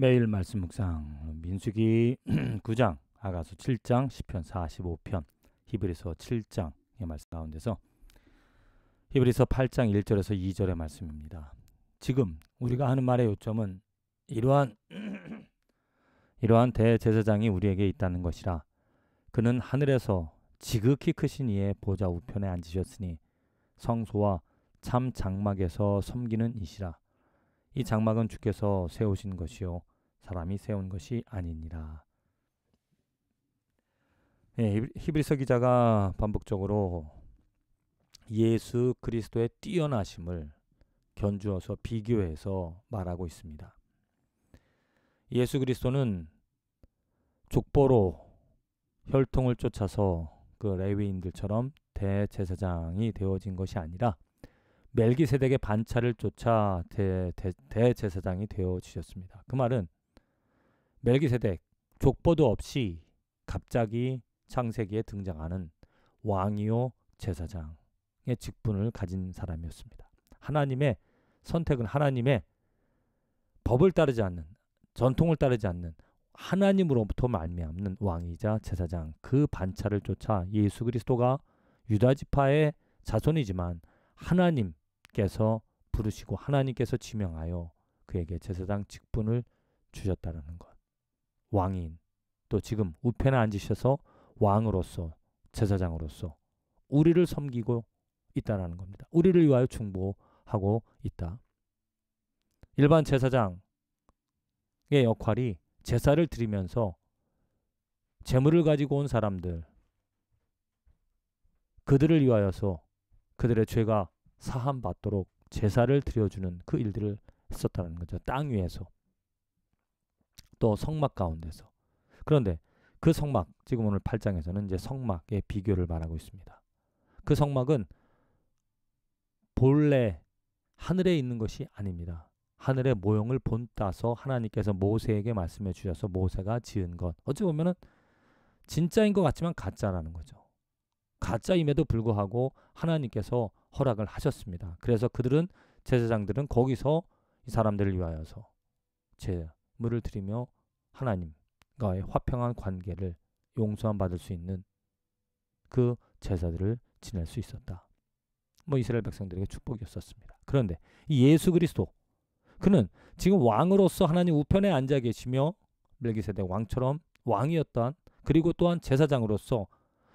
매일 말씀 묵상 민수기 9장 아가서 7장 1 0편 45편 히브리서 7장의 말씀 가운데서 히브리서 8장 1절에서 2절의 말씀입니다. 지금 우리가 하는 말의 요점은 이러한 이러한 대제사장이 우리에게 있다는 것이라 그는 하늘에서 지극히 크신 이의 보좌 우편에 앉으셨으니 성소와 참 장막에서 섬기는 이시라 이 장막은 주께서 세우신 것이요 사람이 세운 것이 아니니라. 예, 히브리서 기자가 반복적으로 예수 그리스도의 뛰어나심을 견주어서 비교해서 말하고 있습니다. 예수 그리스도는 족보로 혈통을 쫓아서 그 레위인들처럼 대제사장이 되어진 것이 아니라 멜기세덱의 반차를 쫓아 대, 대, 대제사장이 되어지셨습니다. 그 말은 멜기세덱 족보도 없이 갑자기 창세기에 등장하는 왕이요 제사장의 직분을 가진 사람이었습니다. 하나님의 선택은 하나님의 법을 따르지 않는 전통을 따르지 않는 하나님으로부터 말미암는 왕이자 제사장 그 반차를 쫓아 예수 그리스도가 유다 지파의 자손이지만 하나님 께서 부르시고 하나님께서 지명하여 그에게 제사장 직분을 주셨다라는 것. 왕인 또 지금 우편에 앉으셔서 왕으로서 제사장으로서 우리를 섬기고 있다라는 겁니다. 우리를 위하여 중보하고 있다. 일반 제사장의 역할이 제사를 드리면서 재물을 가지고 온 사람들 그들을 위하여서 그들의 죄가 사함 받도록 제사를 드려주는 그 일들을 했었다는 거죠. 땅 위에서 또 성막 가운데서 그런데 그 성막 지금 오늘 8장에서는 이제 성막의 비교를 말하고 있습니다. 그 성막은 본래 하늘에 있는 것이 아닙니다. 하늘의 모형을 본따서 하나님께서 모세에게 말씀해 주셔서 모세가 지은 것. 어찌 보면은 진짜인 것 같지만 가짜라는 거죠. 가짜임에도 불구하고 하나님께서 허락을 하셨습니다. 그래서 그들은 제사장들은 거기서 이 사람들을 위하여서 제물을 드리며 하나님과의 화평한 관계를 용서함 받을 수 있는 그 제사들을 지낼 수 있었다. 뭐 이스라엘 백성들에게 축복이었었습니다. 그런데 이 예수 그리스도 그는 지금 왕으로서 하나님 우편에 앉아 계시며 멜기세대 왕처럼 왕이었던 그리고 또한 제사장으로서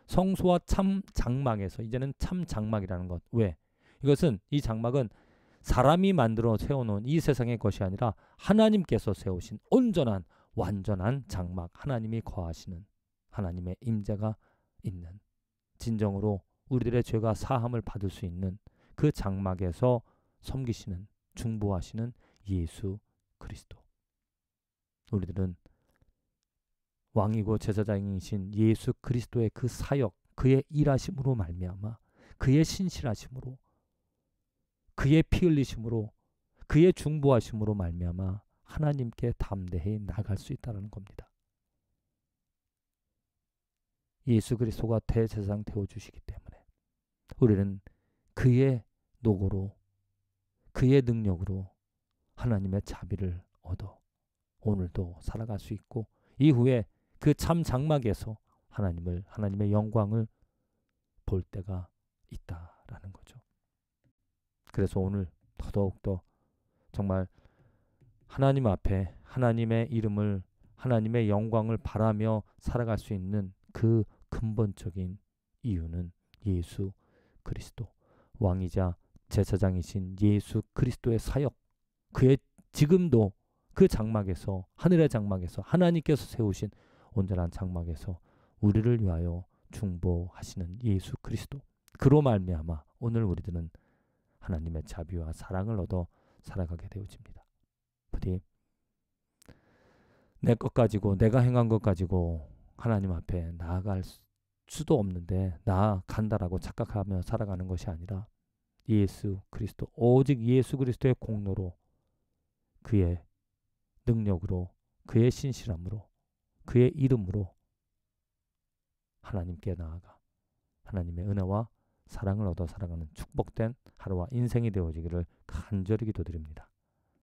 성소와 참 장막에서 이제는 참 장막이라는 것. 왜? 이것은 이 장막은 사람이 만들어 세워놓은 이 세상의 것이 아니라 하나님께서 세우신 온전한 완전한 장막 하나님이 거하시는 하나님의 임재가 있는 진정으로 우리들의 죄가 사함을 받을 수 있는 그 장막에서 섬기시는 중보하시는 예수 그리스도 우리들은 왕이고 제사장이신 예수 그리스도의 그 사역, 그의 일하심으로 말미암아 그의 신실하심으로 그의 피 흘리심으로 그의 중보하심으로 말미암아 하나님께 담대히 나갈 수 있다는 겁니다. 예수 그리스도가 대제사장 되어 주시기 때문에 우리는 그의 노고로 그의 능력으로 하나님의 자비를 얻어 오늘도 살아갈 수 있고 이후에 그참 장막에서 하나님을 하나님의 영광을 볼 때가 있다라는 거죠. 그래서 오늘 더더욱더 정말 하나님 앞에 하나님의 이름을 하나님의 영광을 바라며 살아갈 수 있는 그 근본적인 이유는 예수 그리스도 왕이자 제사장이신 예수 그리스도의 사역 그의 지금도 그 장막에서 하늘의 장막에서 하나님께서 세우신 온전한 장막에서 우리를 위하여 중보하시는 예수 그리스도. 그로 말미암아 오늘 우리들은 하나님의 자비와 사랑을 얻어 살아가게 되어집니다. 부디 내 것 가지고 내가 행한 것 가지고 하나님 앞에 나아갈 수도 없는데 나아간다라고 착각하며 살아가는 것이 아니라 예수 그리스도 오직 예수 그리스도의 공로로 그의 능력으로 그의 신실함으로 그의 이름으로 하나님께 나아가 하나님의 은혜와 사랑을 얻어 살아가는 축복된 하루와 인생이 되어지기를 간절히 기도드립니다.